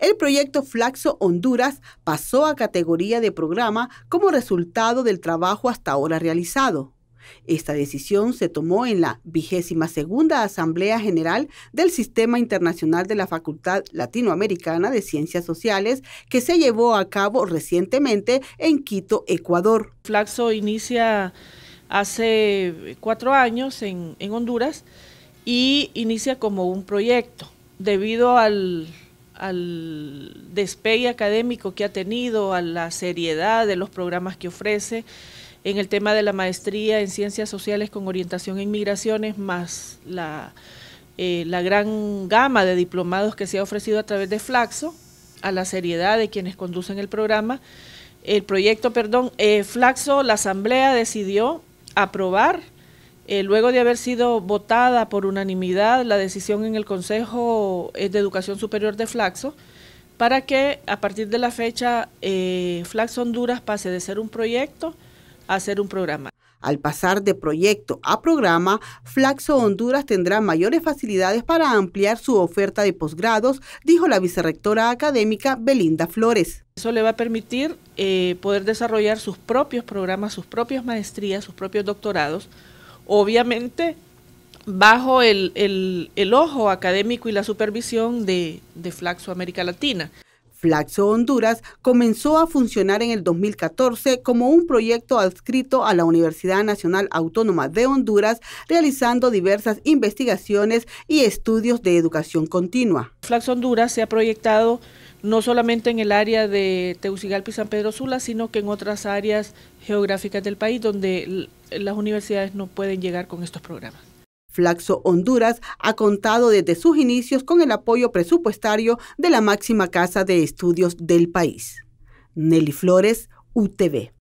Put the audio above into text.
El proyecto Flaxo Honduras pasó a categoría de programa como resultado del trabajo hasta ahora realizado. Esta decisión se tomó en la vigésima segunda Asamblea General del Sistema Internacional de la Facultad Latinoamericana de Ciencias Sociales, que se llevó a cabo recientemente en Quito, Ecuador. Flaxo inicia hace cuatro años en Honduras y inicia como un proyecto. Debido al al despegue académico que ha tenido, a la seriedad de los programas que ofrece en el tema de la maestría en ciencias sociales con orientación en migraciones, más la, eh, gran gama de diplomados que se ha ofrecido a través de Flaxo, a la seriedad de quienes conducen el programa. El proyecto, perdón, eh, Flaxo, la Asamblea decidió aprobar eh, luego de haber sido votada por unanimidad la decisión en el Consejo eh, de Educación Superior de Flaxo, para que a partir de la fecha eh, Flaxo Honduras pase de ser un proyecto a ser un programa. Al pasar de proyecto a programa, Flaxo Honduras tendrá mayores facilidades para ampliar su oferta de posgrados, dijo la vicerrectora académica Belinda Flores. Eso le va a permitir poder desarrollar sus propios programas, sus propias maestrías, sus propios doctorados, obviamente bajo el, ojo académico y la supervisión de, de Flaxo América Latina. Flaxo Honduras comenzó a funcionar en el 2014 como un proyecto adscrito a la Universidad Nacional Autónoma de Honduras, realizando diversas investigaciones y estudios de educación continua. Flaxo Honduras se ha proyectado no solamente en el área de Tegucigalpa y San Pedro Sula, sino que en otras áreas geográficas del país donde las universidades no pueden llegar con estos programas. Flaxo Honduras ha contado desde sus inicios con el apoyo presupuestario de la máxima casa de estudios del país. Nelly Flores, UTV.